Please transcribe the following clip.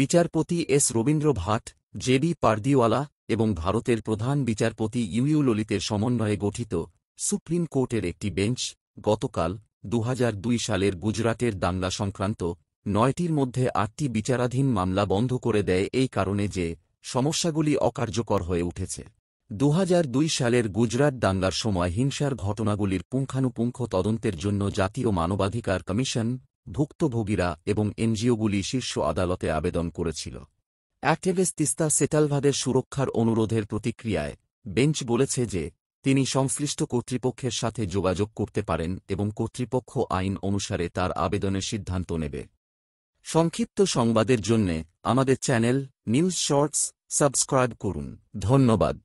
বিচারপতি S Rabindra Bhat JB Pardiwala এবং ভারতের প্রধান বিচারপতি ইউইউ ললিতের সমন্বয়ে গঠিত সুপ্রিম কোর্টের একটি বেঞ্চ গতকাল দু সালের গুজরাটের দাঙ্গা সংক্রান্ত নয়টির মধ্যে আটটি বিচারাধীন মামলা বন্ধ করে দেয় এই কারণে যে সমস্যাগুলি অকার্যকর হয়ে উঠেছে দু সালের গুজরাট দাঙ্গার সময় হিংসার ঘটনাগুলির পুঙ্খানুপুঙ্খ তদন্তের জন্য জাতীয় মানবাধিকার কমিশন ভুক্তভোগীরা এবং এনজিওগুলি শীর্ষ আদালতে আবেদন করেছিল অ্যাক্টেভেস তিস্তা সেটালভাদের সুরক্ষার অনুরোধের প্রতিক্রিয়ায় বেঞ্চ বলেছে যে তিনি সংশ্লিষ্ট কর্তৃপক্ষের সাথে যোগাযোগ করতে পারেন এবং কর্তৃপক্ষ আইন অনুসারে তার আবেদনের সিদ্ধান্ত নেবে সংক্ষিপ্ত সংবাদের জন্যে আমাদের চ্যানেল নিউজ শর্টস সাবস্ক্রাইব করুন ধন্যবাদ